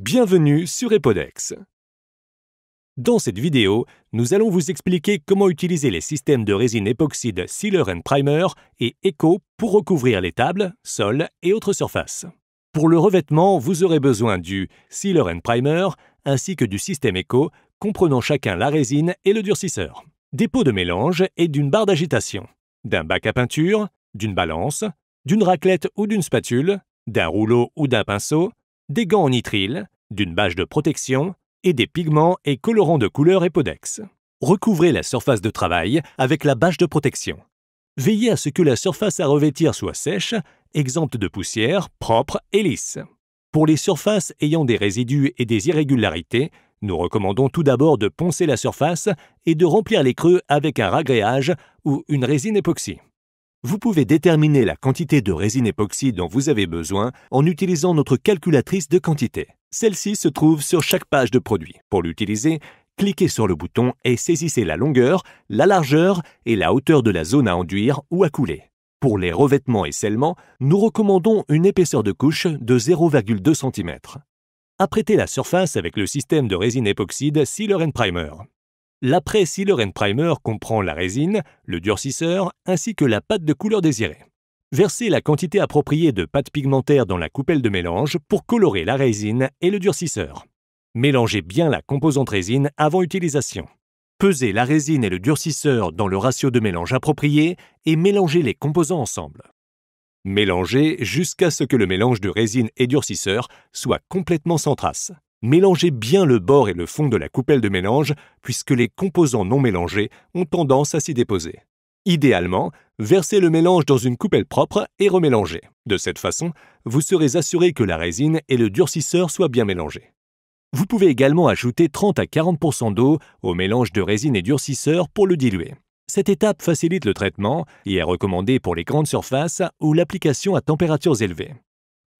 Bienvenue sur Epodex. Dans cette vidéo, nous allons vous expliquer comment utiliser les systèmes de résine époxyde Sealer Primer et Eco pour recouvrir les tables, sols et autres surfaces. Pour le revêtement, vous aurez besoin du Sealer Primer ainsi que du système Eco comprenant chacun la résine et le durcisseur, des pots de mélange et d'une barre d'agitation, d'un bac à peinture, d'une balance, d'une raclette ou d'une spatule, d'un rouleau ou d'un pinceau, des gants en nitrile, d'une bâche de protection et des pigments et colorants de couleur Epodex. Recouvrez la surface de travail avec la bâche de protection. Veillez à ce que la surface à revêtir soit sèche, exempte de poussière, propre et lisse. Pour les surfaces ayant des résidus et des irrégularités, nous recommandons tout d'abord de poncer la surface et de remplir les creux avec un ragréage ou une résine époxy. Vous pouvez déterminer la quantité de résine époxy dont vous avez besoin en utilisant notre calculatrice de quantité. Celle-ci se trouve sur chaque page de produit. Pour l'utiliser, cliquez sur le bouton et saisissez la longueur, la largeur et la hauteur de la zone à enduire ou à couler. Pour les revêtements et scellements, nous recommandons une épaisseur de couche de 0,2 cm. Apprêtez la surface avec le système de résine époxyde Sealer Primer. L'après Sealer Primer comprend la résine, le durcisseur ainsi que la pâte de couleur désirée. Versez la quantité appropriée de pâte pigmentaire dans la coupelle de mélange pour colorer la résine et le durcisseur. Mélangez bien la composante résine avant utilisation. Pesez la résine et le durcisseur dans le ratio de mélange approprié et mélangez les composants ensemble. Mélangez jusqu'à ce que le mélange de résine et durcisseur soit complètement sans trace. Mélangez bien le bord et le fond de la coupelle de mélange puisque les composants non mélangés ont tendance à s'y déposer. Idéalement, versez le mélange dans une coupelle propre et remélangez. De cette façon, vous serez assuré que la résine et le durcisseur soient bien mélangés. Vous pouvez également ajouter 30 à 40 d'eau au mélange de résine et durcisseur pour le diluer. Cette étape facilite le traitement et est recommandée pour les grandes surfaces ou l'application à températures élevées.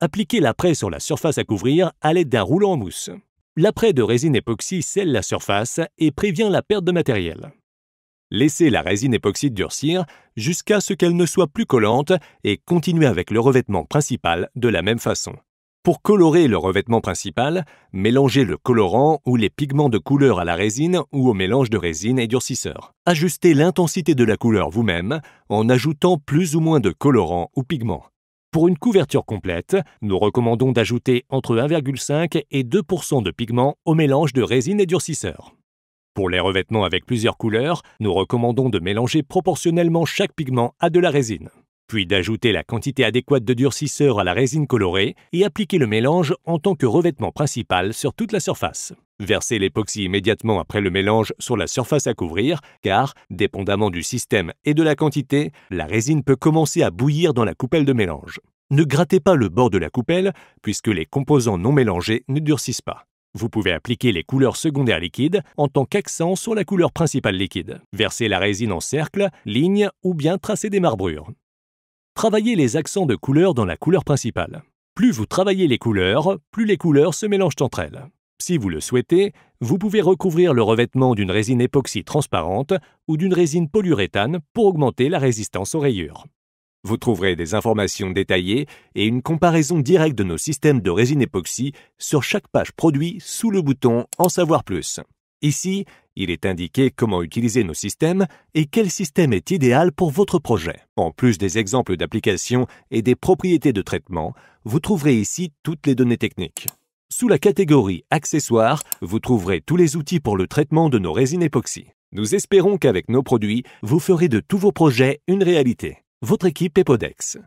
Appliquez l'apprêt sur la surface à couvrir à l'aide d'un rouleau en mousse. L'apprêt de résine époxy scelle la surface et prévient la perte de matériel. Laissez la résine époxy durcir jusqu'à ce qu'elle ne soit plus collante et continuez avec le revêtement principal de la même façon. Pour colorer le revêtement principal, mélangez le colorant ou les pigments de couleur à la résine ou au mélange de résine et durcisseur. Ajustez l'intensité de la couleur vous-même en ajoutant plus ou moins de colorant ou pigments. Pour une couverture complète, nous recommandons d'ajouter entre 1,5 et 2 de pigments au mélange de résine et durcisseur. Pour les revêtements avec plusieurs couleurs, nous recommandons de mélanger proportionnellement chaque pigment à de la résine puis d'ajouter la quantité adéquate de durcisseur à la résine colorée et appliquer le mélange en tant que revêtement principal sur toute la surface. Versez l'époxy immédiatement après le mélange sur la surface à couvrir, car, dépendamment du système et de la quantité, la résine peut commencer à bouillir dans la coupelle de mélange. Ne grattez pas le bord de la coupelle, puisque les composants non mélangés ne durcissent pas. Vous pouvez appliquer les couleurs secondaires liquides en tant qu'accent sur la couleur principale liquide. Versez la résine en cercle, ligne ou bien tracer des marbrures. Travaillez les accents de couleur dans la couleur principale. Plus vous travaillez les couleurs, plus les couleurs se mélangent entre elles. Si vous le souhaitez, vous pouvez recouvrir le revêtement d'une résine époxy transparente ou d'une résine polyuréthane pour augmenter la résistance aux rayures. Vous trouverez des informations détaillées et une comparaison directe de nos systèmes de résine époxy sur chaque page produit sous le bouton En savoir plus. Ici, il est indiqué comment utiliser nos systèmes et quel système est idéal pour votre projet. En plus des exemples d'applications et des propriétés de traitement, vous trouverez ici toutes les données techniques. Sous la catégorie Accessoires, vous trouverez tous les outils pour le traitement de nos résines époxy. Nous espérons qu'avec nos produits, vous ferez de tous vos projets une réalité. Votre équipe Epodex.